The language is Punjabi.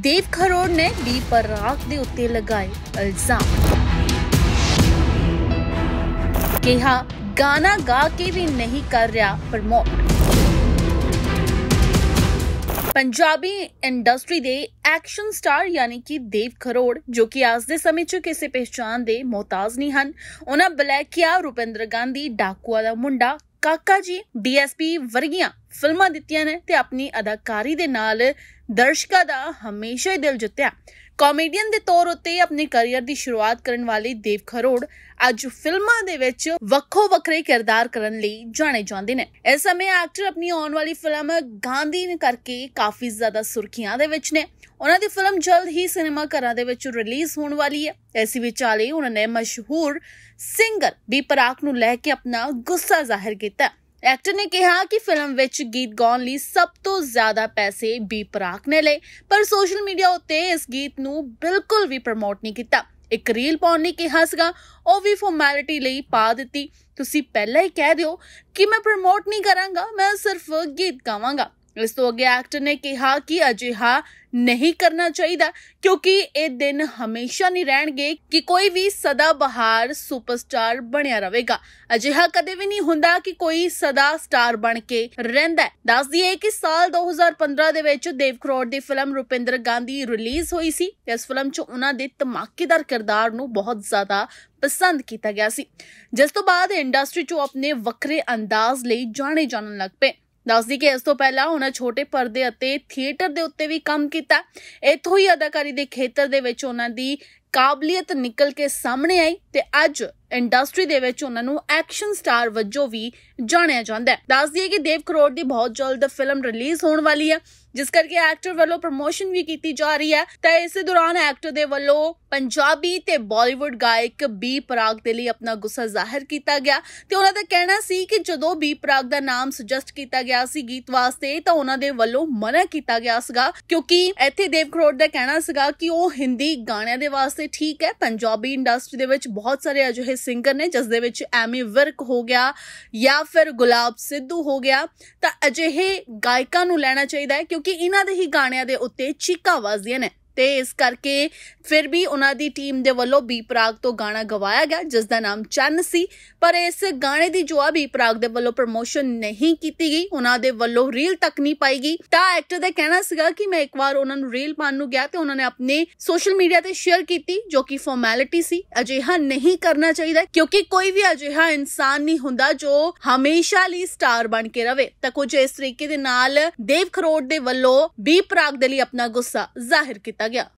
ਦੇਵ ਖਰੋੜ ਨੇ ਵੀ ਪਰਾਗ ਦੇ ਉੱਤੇ ਲਗਾਏ ਇਲਜ਼ਾਮ ਕਿਹਾ ਗਾਣਾ ਗਾ ਕੇ ਵੀ ਨਹੀਂ ਕਰ ਰਿਹਾ ਪ੍ਰਮੋਟ ਪੰਜਾਬੀ ਇੰਡਸਟਰੀ ਦੇ ਐਕਸ਼ਨ ਸਟਾਰ ਯਾਨੀ ਕਿ ਦੇਵ ਖਰੋੜ ਜੋ ਕਿ ਅੱਜ ਦੇ ਸਮੇਂ 'ਚ ਕਿਸੇ ਪਛਾਣ ਦੇ ਮੋਤਾਜ਼ ਨਹੀਂ ਹਨ ਉਹਨਾਂ ਬਲੈਕਿਆ ਰੁਪਿੰਦਰ ਗਾਂਧੀ ਡਾਕੂਆ ਦਾ ਮੁੰਡਾ ਕਾਕਾ ਜੀ ਡੀਐਸਪੀ ਵਰਗੀਆਂ ਫਿਲਮਾਂ ਦਿੱਤੀਆਂ ਨੇ ਤੇ ਆਪਣੀ ਅਦਾਕਾਰੀ ਦੇ ਨਾਲ ਦਰਸ਼ਕਾਂ ਦਾ ਹਮੇਸ਼ਾ ਹੀ ਦਿਲ ਜਿੱਤਿਆ ਕਾਮੇਡੀਅਨ ਦੇ ਤੌਰ ਉੱਤੇ ਆਪਣੇ ਕੈਰੀਅਰ ਦੀ ਸ਼ੁਰੂਆਤ ਕਰਨ ਵਾਲੇ ਦੇਵ ਖਰੋੜ ਅੱਜ ਫਿਲਮਾਂ ਦੇ ਵਿੱਚ ਵੱਖੋ ਵੱਖਰੇ ਕਿਰਦਾਰ ਕਰਨ ਲਈ ਜਾਣੇ ਜਾਂਦੇ ਨੇ ਇਸ ਸਮੇਂ ਐਕਟਰ ਆਪਣੀ ਆਉਣ ਵਾਲੀ ਫਿਲਮ ਗਾਂਧੀ ਨੇ ਕਰਕੇ ਕਾਫੀ ਜ਼ਿਆਦਾ ਸੁਰਖੀਆਂ ਦੇ ਵਿੱਚ ਨੇ ਉਹਨਾਂ ਦੀ ਫਿਲਮ ਜਲਦ ਹੀ ਸਿਨੇਮਾ ਘਰਾਂ ਦੇ ਵਿੱਚ ਰਿਲੀਜ਼ ਹੋਣ ਵਾਲੀ ਹੈ ਐਸੀ ਵਿਚਾਲੇ ਉਹਨਾਂ ਨੇ ਮਸ਼ਹੂਰ ਸਿੰਗਰ ਬੀ ਪਰਾਕ ਨੂੰ ਲੈ ਕੇ ਆਪਣਾ ਗੁੱਸਾ ਜ਼ਾਹਿਰ ਕੀਤਾ ਐਕਟਰ ਨੇ ਕਿਹਾ ਕਿ ਫਿਲਮ ਵਿੱਚ ਗੀਤ ਗਾਉਣ ਲਈ ਸਭ ਤੋਂ ਜ਼ਿਆਦਾ ਪੈਸੇ ਬੀ ਪ੍ਰਾਕ ਨੇ ਲਏ ਪਰ ਸੋਸ਼ਲ ਮੀਡੀਆ ਉੱਤੇ ਇਸ ਗੀਤ ਨੂੰ ਬਿਲਕੁਲ ਵੀ ਪ੍ਰਮੋਟ ਨਹੀਂ ਕੀਤਾ ਇੱਕ ਰੀਲ ਪਾਉਣ ਨਹੀਂ ਕਿਹਾ ਸੀਗਾ ਉਹ ਵੀ ਫਾਰਮੈਲਿਟੀ ਲਈ ਪਾ ਦਿੱਤੀ ਤੁਸੀਂ ਪਹਿਲਾਂ ਹੀ ਕਹਿ ਦਿਓ ਕਿ ਮੈਂ ਪ੍ਰਮੋਟ ਨਹੀਂ ਕਰਾਂਗਾ ਮੈਂ ਸਿਰਫ ਗੀਤ ਗਾਵਾਂਗਾ ਇਸ ਤੋਂ ਅੱਗੇ ਐਕਟਰ ਨੇ ਕਿਹਾ ਕਿ ਅਜਿਹਾ ਨਹੀਂ ਕਰਨਾ ਚਾਹੀਦਾ ਕਿਉਂਕਿ ਇਹ ਦਿਨ ਹਮੇਸ਼ਾ ਨਹੀਂ ਰਹਿਣਗੇ ਕਿ ਕੋਈ ਵੀ ਸਦਾ ਬਹਾਰ ਸੁਪਰਸਟਾਰ ਬਣਿਆ ਰਹੇਗਾ ਅਜਿਹਾ ਕਦੇ ਵੀ ਨਹੀਂ ਹੁੰਦਾ ਕਿ ਕੋਈ ਸਦਾ ਸਟਾਰ ਬਣ ਕੇ ਰਹਿੰਦਾ ਦੱਸ ਦਈਏ ਕਿ ਸਾਲ 2015 ਦੇ ਵਿੱਚ ਦੇਵ ਕਰੋੜ ਦੀ ਫਿਲਮ ਰੁਪਿੰਦਰ ਗਾਂਧੀ ਰਿਲੀਜ਼ ਹੋਈ ਸੀ ਇਸ ਫਿਲਮ 'ਚ ਉਹਨਾਂ ਦੇ ਧਮਾਕੇਦਾਰ ਕਿਰਦਾਰ ਨੂੰ ਬਹੁਤ ਜ਼ਿਆਦਾ ਪਸੰਦ ਕੀਤਾ ਗਿਆ ਸੀ ਜਿਸ ਤੋਂ ਬਾਅਦ ਇੰਡਸਟਰੀ 'ਚ ਆਪਣੇ ਵੱਖਰੇ ਅੰਦਾਜ਼ ਲਈ ਜਾਣੇ ਜਾਣਨ ਲੱਗ ਪਏ ਦੱਸਦੀ ਕਿ ਇਸ ਤੋਂ ਪਹਿਲਾਂ ਉਹਨਾਂ ਛੋਟੇ ਪਰਦੇ ਅਤੇ ਥੀਏਟਰ ਦੇ ਉੱਤੇ ਵੀ ਕੰਮ ਕੀਤਾ ਇਥੋਂ ਹੀ ਅਦਾਕਾਰੀ ਦੇ ਖੇਤਰ ਦੇ ਵਿੱਚ ਉਹਨਾਂ ਦੀ ਕਾਬਲੀਅਤ ਨਿਕਲ ਕੇ ਸਾਹਮਣੇ ਆਈ ਤੇ ਅੱਜ ਇੰਡਸਟਰੀ ਦੇ ਵਿੱਚ ਉਹਨਾਂ ਨੂੰ ਐਕਸ਼ਨ ਸਟਾਰ ਵਜੋਂ ਵੀ ਜਾਣਿਆ ਜਾਂਦਾ ਹੈ ਦੱਸ ਦਈਏ ਕਿ ਦੇਵ ਕਰੋੜ ਦੀ ਬਹੁਤ ਜਲਦ ਫਿਲਮ ਰਿਲੀਜ਼ ਹੋਣ ਵਾਲੀ ਹੈ ਜਿਸ ਕਰਕੇ ਐਕਟਰ ਵੱਲੋਂ ਪ੍ਰੋਮੋਸ਼ਨ ਵੀ ਕੀਤੀ ਜਾ ਰਹੀ ਹੈ ਤਾਂ ਇਸੇ ਦੌਰਾਨ ਐਕਟਰ ਦੇ ਵੱਲੋਂ ਪੰਜਾਬੀ ਤੇ ਬਾਲੀਵੁੱਡ ਗਾਇਕ ਬੀ ਪ੍ਰਾਗ ਦੇ ਲਈ ਆਪਣਾ ਗੁੱਸਾ ਜ਼ਾਹਿਰ ਕੀਤਾ ਗਿਆ ਤੇ ਉਹਨਾਂ ਦਾ ਕਹਿਣਾ ਸੀ ਕਿ ਜਦੋਂ ਬੀ ਪ੍ਰਾਗ ਦਾ ਨਾਮ ਸੁਜੈਸਟ ਕੀਤਾ ਗਿਆ ਸੀ ਗੀਤ ਵਾਸਤੇ ਤਾਂ ਉਹਨਾਂ ਦੇ ਵੱਲੋਂ ਮਨਾ ਕੀਤਾ ਗਿਆ ਸੀਗਾ ਕਿਉਂਕਿ ਇੱਥੇ ਦੇਵ ਕਰੋੜ ਦਾ ਕਹਿਣਾ ਸੀਗਾ ਕਿ ਉਹ ਹਿੰਦੀ ਗਾਣਿਆਂ ਦੇ ਵਾਸਤੇ ਠੀਕ ਹੈ ਪੰਜਾਬੀ ਇੰਡਸਟਰੀ ਦੇ ਵਿੱਚ ਬਹੁਤ ਸਾਰੇ ਅਜਿਹੇ ਸਿੰਗਰ ਨੇ ਜਿਸ ਦੇ ਵਿੱਚ ਐਮੀ ਵਰਕ ਹੋ ਗਿਆ ਜਾਂ ਫਿਰ ਗੁਲਾਬ ਸਿੱਧੂ ਹੋ ਗਿਆ ਤਾਂ ਅਜਿਹੇ ਗਾਇਕਾਂ ਨੂੰ ਲੈਣਾ ਚਾਹੀਦਾ ਹੈ ਕਿਉਂਕਿ ਇਹਨਾਂ ਦੇ ਹੀ ਗਾਣਿਆਂ ਦੇ ਉੱਤੇ ਚੀਕਾਂ ਵੱਜਦੀਆਂ ਨੇ ਤੇ ਇਸ ਕਰਕੇ ਫਿਰ ਵੀ ਉਹਨਾਂ ਦੀ ਟੀਮ ਦੇ ਵੱਲੋਂ ਬੀ ਪ੍ਰਾਗ ਤੋਂ ਗਾਣਾ ਗਵਾਇਆ ਗਿਆ ਜਿਸ ਦਾ ਨਾਮ ਚੰਨ ਸੀ ਪਰ ਇਸ ਗਾਣੇ ਦੀ ਜੋ ਆ ਬੀ ਪ੍ਰਾਗ ਦੇ ਵੱਲੋਂ ਪ੍ਰੋਮੋਸ਼ਨ ਨਹੀਂ ਕੀਤੀ ਗਈ ਉਹਨਾਂ ਦੇ ਵੱਲੋਂ ਰੀਲ ਤੱਕ ਨਹੀਂ ਪਾਈ ਗਈ ਤਾਂ ਐਕਟਰ ਦਾ ਕਹਿਣਾ ਸੀਗਾ ਕਿ ਮੈਂ ਇੱਕ ਵਾਰ ਉਹਨਾਂ ਨੂੰ ਰੀਲ ਪਾਣ ਨੂੰ ਗਿਆ ਤੇ ਉਹਨਾਂ ਨੇ ਆਪਣੇ ਸੋਸ਼ਲ ਮੀਡੀਆ ਤੇ ਸ਼ੇਅਰ ਕੀਤੀ ਜੋ ਕਿ ਫਾਰਮੈਲਿਟੀ ਸੀ ਅਜਿਹਾ ਨਹੀਂ ਕਰਨਾ ਚਾਹੀਦਾ ਕਿਉਂਕਿ ਕੋਈ ਵੀ ਅਜਿਹਾ ਇਨਸਾਨ ਨਹੀਂ ਹੁੰਦਾ ਜੋ ਹਮੇਸ਼ਾ ਲਈ ਸਟਾਰ ਬਣ ਕੇ ਰਵੇ ਤਾਂ ਕੁਝ ਇਸ ਤਰੀਕੇ ਦੇ ਨਾਲ ਦੇਵ ਖਰੋੜ ਦੇ ਵੱਲੋਂ ਬੀ ਪ੍ਰਾਗ ਦੇ ਲਈ ਆਪਣਾ ਗੁੱਸਾ ਜ਼ਾਹਿਰ ਕੀਤਾ った